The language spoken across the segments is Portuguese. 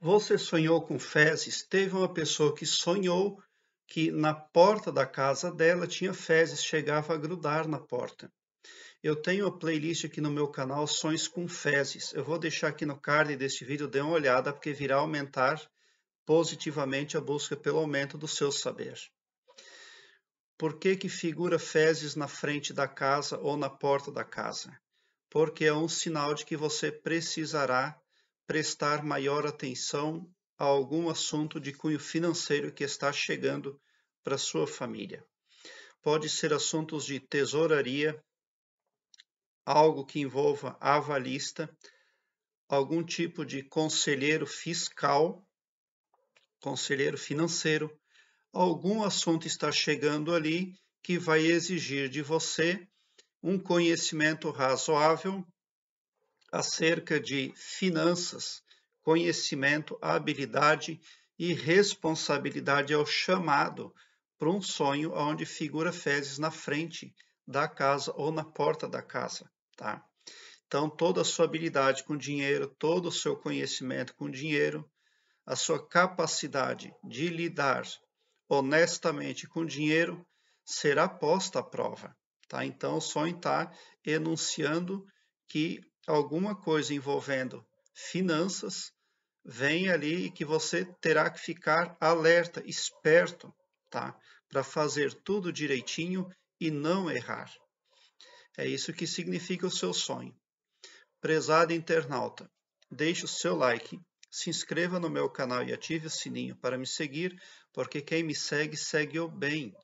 Você sonhou com fezes? Teve uma pessoa que sonhou que na porta da casa dela tinha fezes, chegava a grudar na porta. Eu tenho uma playlist aqui no meu canal Sonhos com Fezes. Eu vou deixar aqui no card deste vídeo, dê uma olhada, porque virá aumentar positivamente a busca pelo aumento do seu saber. Por que, que figura fezes na frente da casa ou na porta da casa? Porque é um sinal de que você precisará prestar maior atenção a algum assunto de cunho financeiro que está chegando para sua família. Pode ser assuntos de tesouraria, algo que envolva avalista, algum tipo de conselheiro fiscal, conselheiro financeiro, algum assunto está chegando ali que vai exigir de você um conhecimento razoável acerca de finanças, conhecimento, habilidade e responsabilidade ao é chamado para um sonho onde figura fezes na frente da casa ou na porta da casa, tá? Então, toda a sua habilidade com dinheiro, todo o seu conhecimento com dinheiro, a sua capacidade de lidar honestamente com dinheiro será posta à prova, tá? Então, o sonho está enunciando que alguma coisa envolvendo finanças, vem ali e que você terá que ficar alerta, esperto, tá? Para fazer tudo direitinho e não errar. É isso que significa o seu sonho. Prezado internauta, deixe o seu like, se inscreva no meu canal e ative o sininho para me seguir, porque quem me segue, segue eu bem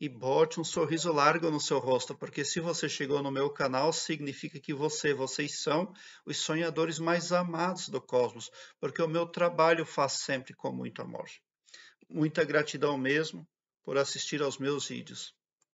e bote um sorriso largo no seu rosto, porque se você chegou no meu canal, significa que você, vocês são os sonhadores mais amados do cosmos, porque o meu trabalho faz sempre com muito amor. Muita gratidão mesmo por assistir aos meus vídeos.